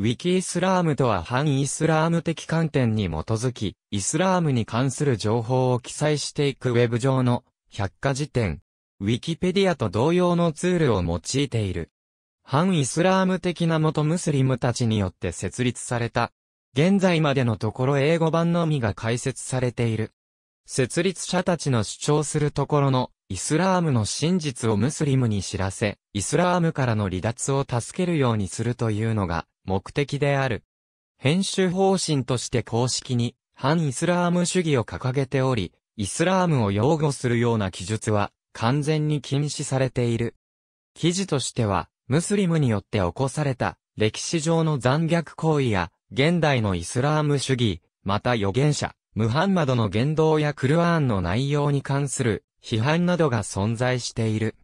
ウィキイスラームとは反イスラーム的観点に基づき、イスラームに関する情報を記載していくウェブ上の百科事典。ウィキペディアと同様のツールを用いている。反イスラーム的な元ムスリムたちによって設立された。現在までのところ英語版のみが解説されている。設立者たちの主張するところのイスラームの真実をムスリムに知らせ、イスラームからの離脱を助けるようにするというのが目的である。編集方針として公式に反イスラーム主義を掲げており、イスラームを擁護するような記述は完全に禁止されている。記事としては、ムスリムによって起こされた歴史上の残虐行為や、現代のイスラーム主義、また預言者、ムハンマドの言動やクルアーンの内容に関する批判などが存在している。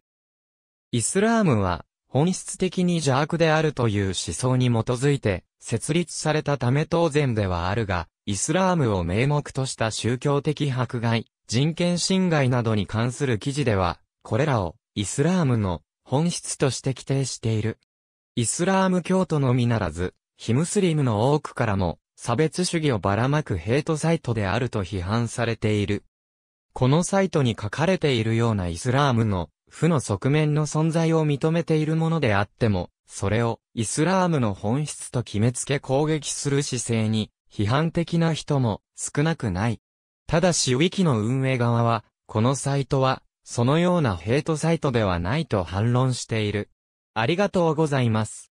イスラームは、本質的に邪悪であるという思想に基づいて、設立されたため当然ではあるが、イスラームを名目とした宗教的迫害、人権侵害などに関する記事では、これらをイスラームの本質として規定している。イスラーム教徒のみならず、ヒムスリムの多くからも、差別主義をばらまくヘイトサイトであると批判されている。このサイトに書かれているようなイスラームの、負の側面の存在を認めているものであっても、それをイスラームの本質と決めつけ攻撃する姿勢に、批判的な人も少なくない。ただしウィキの運営側は、このサイトは、そのようなヘイトサイトではないと反論している。ありがとうございます。